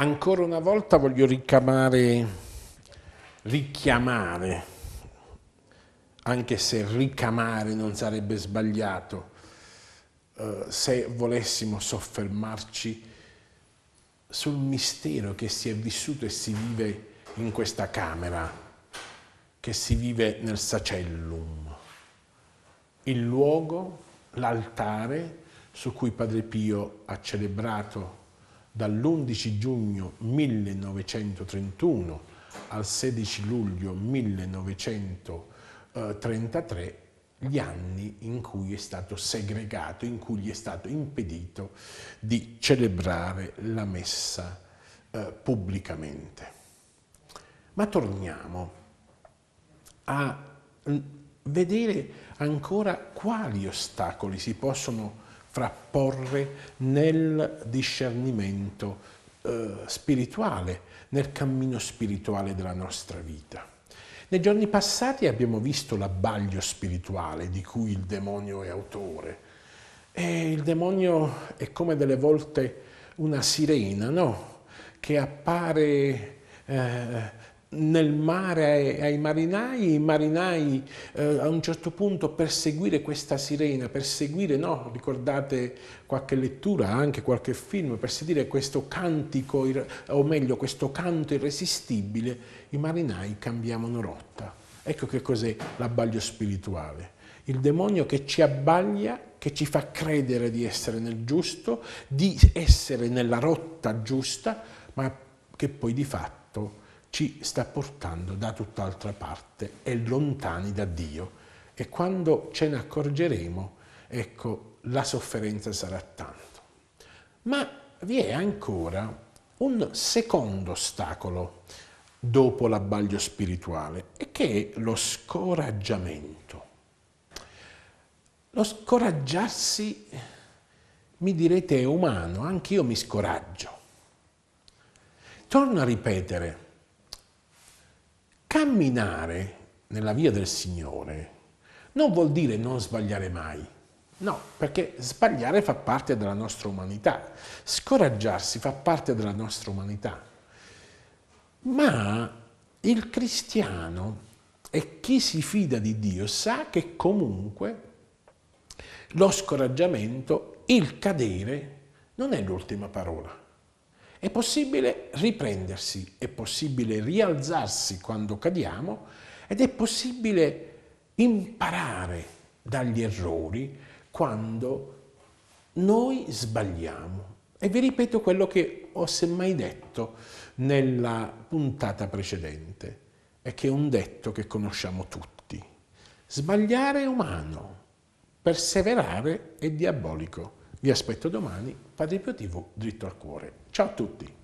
Ancora una volta voglio ricamare, richiamare, anche se ricamare non sarebbe sbagliato, eh, se volessimo soffermarci sul mistero che si è vissuto e si vive in questa camera, che si vive nel Sacellum, il luogo, l'altare su cui Padre Pio ha celebrato dall'11 giugno 1931 al 16 luglio 1933 gli anni in cui è stato segregato, in cui gli è stato impedito di celebrare la messa eh, pubblicamente. Ma torniamo a mm, vedere ancora quali ostacoli si possono frapporre nel discernimento eh, spirituale, nel cammino spirituale della nostra vita. Nei giorni passati abbiamo visto l'abbaglio spirituale di cui il demonio è autore. E il demonio è come delle volte una sirena, no? Che appare eh, nel mare ai marinai, i marinai eh, a un certo punto per seguire questa sirena, per seguire, no, ricordate qualche lettura, anche qualche film, per seguire questo cantico, o meglio questo canto irresistibile, i marinai cambiavano rotta. Ecco che cos'è l'abbaglio spirituale. Il demonio che ci abbaglia, che ci fa credere di essere nel giusto, di essere nella rotta giusta, ma che poi di fatto ci sta portando da tutt'altra parte e lontani da Dio. E quando ce ne accorgeremo, ecco, la sofferenza sarà tanto. Ma vi è ancora un secondo ostacolo dopo l'abbaglio spirituale, e che è lo scoraggiamento. Lo scoraggiarsi, mi direte, è umano, anch'io mi scoraggio. Torno a ripetere, camminare nella via del Signore non vuol dire non sbagliare mai. No, perché sbagliare fa parte della nostra umanità, scoraggiarsi fa parte della nostra umanità. Ma il cristiano e chi si fida di Dio sa che comunque lo scoraggiamento, il cadere, non è l'ultima parola. È possibile riprendersi, è possibile rialzarsi quando cadiamo ed è possibile imparare dagli errori quando noi sbagliamo. E vi ripeto quello che ho semmai detto nella puntata precedente, è che è un detto che conosciamo tutti. Sbagliare è umano, perseverare è diabolico. Vi aspetto domani, Padre Pio TV, dritto al cuore. Ciao a tutti!